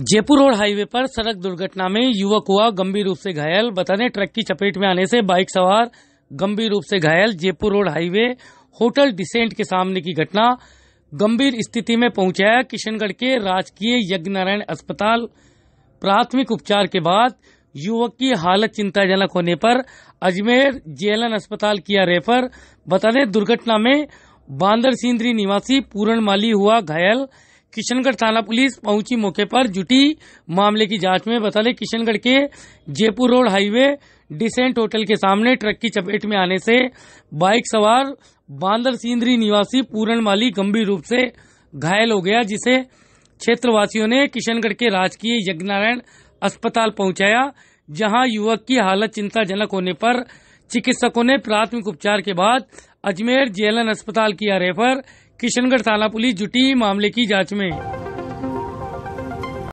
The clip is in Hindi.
जयपुर रोड हाईवे पर सड़क दुर्घटना में युवक हुआ गंभीर रूप से घायल बताने ट्रक की चपेट में आने से बाइक सवार गंभीर रूप से घायल Jaipur road highway hotel decent के सामने की घटना गंभीर स्थिति में पहुंचाया किशनगढ़ के राजकीय यज्ञनारायण अस्पताल प्राथमिक उपचार के बाद युवक की हालत चिंताजनक होने पर अजमेर जेलन अस्पताल किया रेफर बताने दुर्घटना में बांदर सिंदरी निवासी पूरण माली हुआ घायल किशनगढ़ थाना पुलिस पहुंची मौके पर जुटी मामले की जांच में बता दें किशनगढ़ के Jaipur road highway decent hotel के सामने ट्रक की चपेट में आने से बाइक सवार बांदर सिंदरी निवासी पूरण माली गंभीर रूप से घायल हो गया जिसे क्षेत्रवासियों ने किशनगढ़ के राजकीय यज्ञनारायण अस्पताल पहुंचाया जहां युवक की हालत चिंताजनक होने पर चिकित्सकों ने प्राथमिक उपचार के बाद अजमेर जेलन अस्पताल किया रेफर किशनगढ़ थाना पुलिस जुटी मामले की जांच में